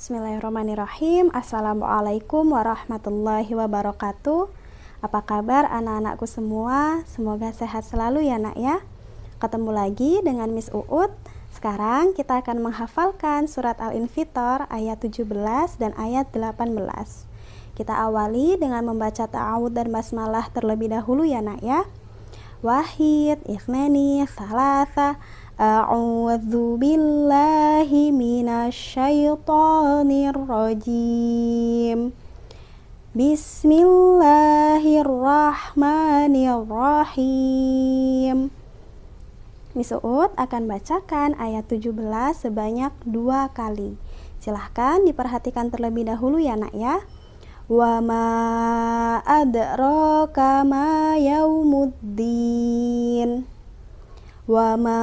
Bismillahirrahmanirrahim. Assalamualaikum warahmatullahi wabarakatuh. Apa kabar anak-anakku semua? Semoga sehat selalu ya nak ya. Ketemu lagi dengan Miss Uut. Sekarang kita akan menghafalkan surat Al-Infitor ayat 17 dan ayat 18. Kita awali dengan membaca ta'awud dan basmalah terlebih dahulu ya nak ya. Wahid, Ikhnani, Salasa, A'udzu billahi minasyaitonir rajim. Bismillahirrahmanirrahim. بسم الله akan bacakan ayat 17 sebanyak dua kali. Silahkan diperhatikan terlebih dahulu ya nak ya. Wa ma adraka ma yaumuddin. Wa ma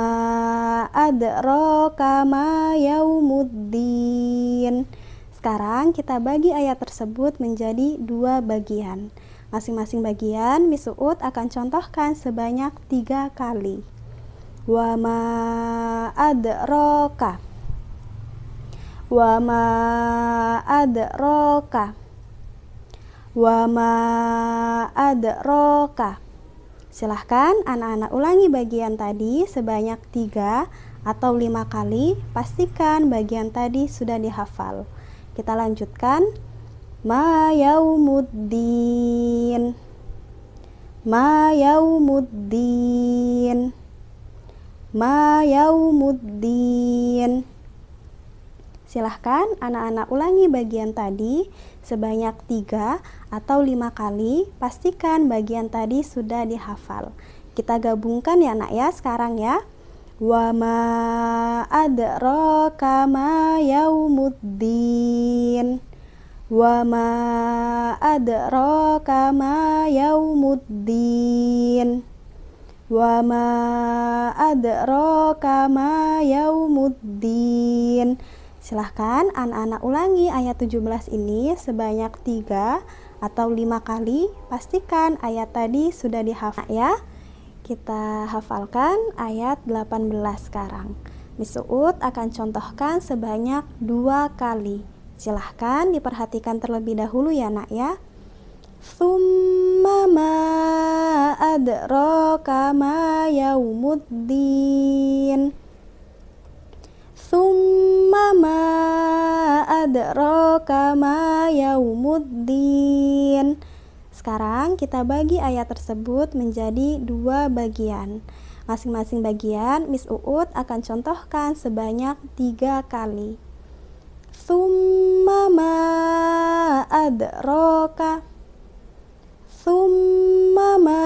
adraka ma yaumuddin. Sekarang kita bagi ayat tersebut menjadi dua bagian. Masing-masing bagian Misuud akan contohkan sebanyak tiga kali. Wa ma adraka. Wa ma adraka. Wa ma adraka. Silahkan anak-anak ulangi bagian tadi sebanyak tiga atau lima kali. Pastikan bagian tadi sudah dihafal. Kita lanjutkan. Ma yaumuddin. Ma yaumuddin. Ma yaumuddin. Silahkan anak-anak ulangi bagian tadi sebanyak tiga atau lima kali. Pastikan bagian tadi sudah dihafal. Kita gabungkan ya nak ya sekarang ya. Wa ma adraka ma yaumuddin. Wa ma adraka ma yaumuddin. Wa ma adraka ma yaumuddin. Silahkan anak-anak ulangi ayat 17 ini sebanyak 3 atau 5 kali. Pastikan ayat tadi sudah dihafal ya. Kita hafalkan ayat 18 sekarang. Miss Uut akan contohkan sebanyak dua kali. Silahkan diperhatikan terlebih dahulu ya nak ya. Thumma ma adraka ma yaumuddin. Thumma adraka ma yaumuddin. Sekarang kita bagi ayat tersebut menjadi dua bagian. Masing-masing bagian Miss Uut akan contohkan sebanyak tiga kali. Thumma ma adraka Thumma ma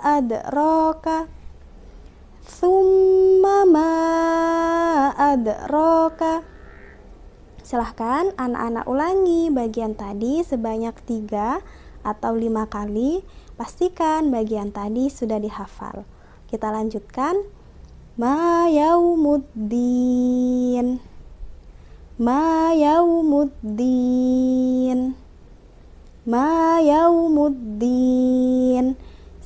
adraka Thumma ma adraka Silahkan anak-anak ulangi bagian tadi sebanyak tiga atau lima kali. Pastikan bagian tadi sudah dihafal. Kita lanjutkan. Mayaumuddin. Mayaumuddin. Mayaumuddin.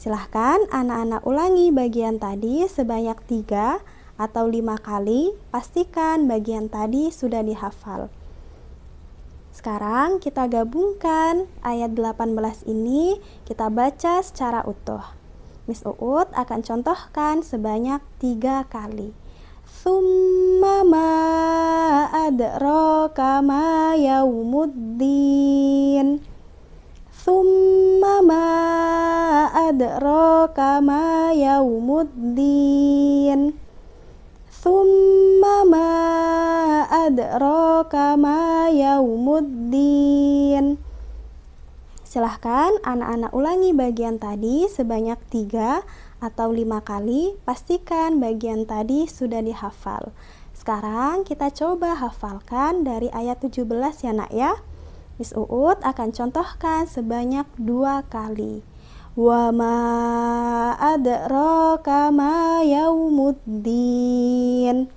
Silahkan anak-anak ulangi bagian tadi sebanyak 3 atau lima kali, pastikan bagian tadi sudah dihafal. Sekarang kita gabungkan ayat 18 ini, kita baca secara utuh. Miss Uut akan contohkan sebanyak tiga kali. Thumma ma adraka ma yaumuddin Thumma ma adraka ma yaumuddin Thumma ma adraka ma yaumuddin. Silahkan anak-anak ulangi bagian tadi sebanyak tiga atau lima kali. Pastikan bagian tadi sudah dihafal. Sekarang kita coba hafalkan dari ayat 17 ya nak ya. Miss Uut akan contohkan sebanyak dua kali. Wa ma adraka ma yaumuddin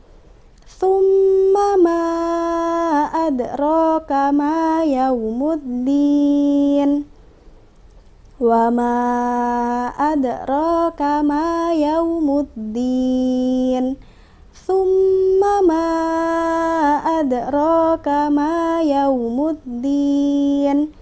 Thumma ma adraka ma yaumuddin Wa ma adraka ma yaumuddin Thumma ma adraka ma yaumuddin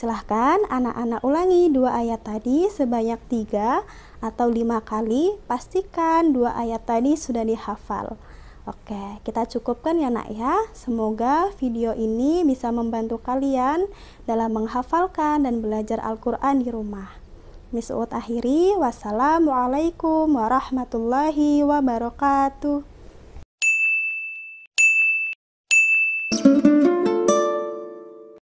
Silahkan anak-anak ulangi dua ayat tadi sebanyak tiga atau lima kali. Pastikan dua ayat tadi sudah dihafal. Oke, kita cukupkan ya nak ya. Semoga video ini bisa membantu kalian dalam menghafalkan dan belajar Al-Quran di rumah. Mis'ud akhiri, wassalamualaikum warahmatullahi wabarakatuh.